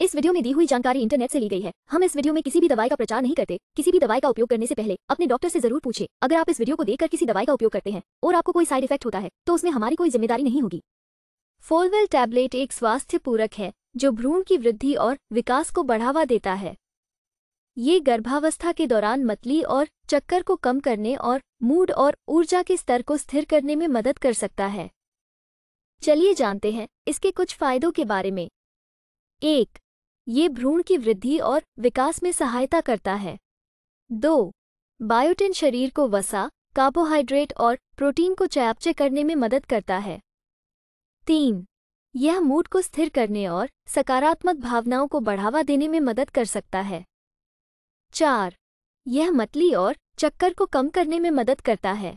इस वीडियो में दी हुई जानकारी इंटरनेट से ली गई है हम इस वीडियो में किसी भी दवाई का प्रचार नहीं करते किसी भी दवाई का उपयोग करने से पहले अपने डॉक्टर से जरूर पूछे अगर आप इस वीडियो को देखकर किसी दवाई का उपयोग करते हैं और आपको कोई साइड इफेक्ट होता है तो उसमें हमारी कोई जिम्मेदारी नहीं होगी फोलवेल टैबलेट एक स्वास्थ्य पूरक है जो भ्रूण की वृद्धि और विकास को बढ़ावा देता है ये गर्भावस्था के दौरान मतली और चक्कर को कम करने और मूड और ऊर्जा के स्तर को स्थिर करने में मदद कर सकता है चलिए जानते हैं इसके कुछ फायदों के बारे में एक ये भ्रूण की वृद्धि और विकास में सहायता करता है दो बायोटिन शरीर को वसा कार्बोहाइड्रेट और प्रोटीन को चयापचय करने में मदद करता है तीन यह मूड को स्थिर करने और सकारात्मक भावनाओं को बढ़ावा देने में मदद कर सकता है चार यह मतली और चक्कर को कम करने में मदद करता है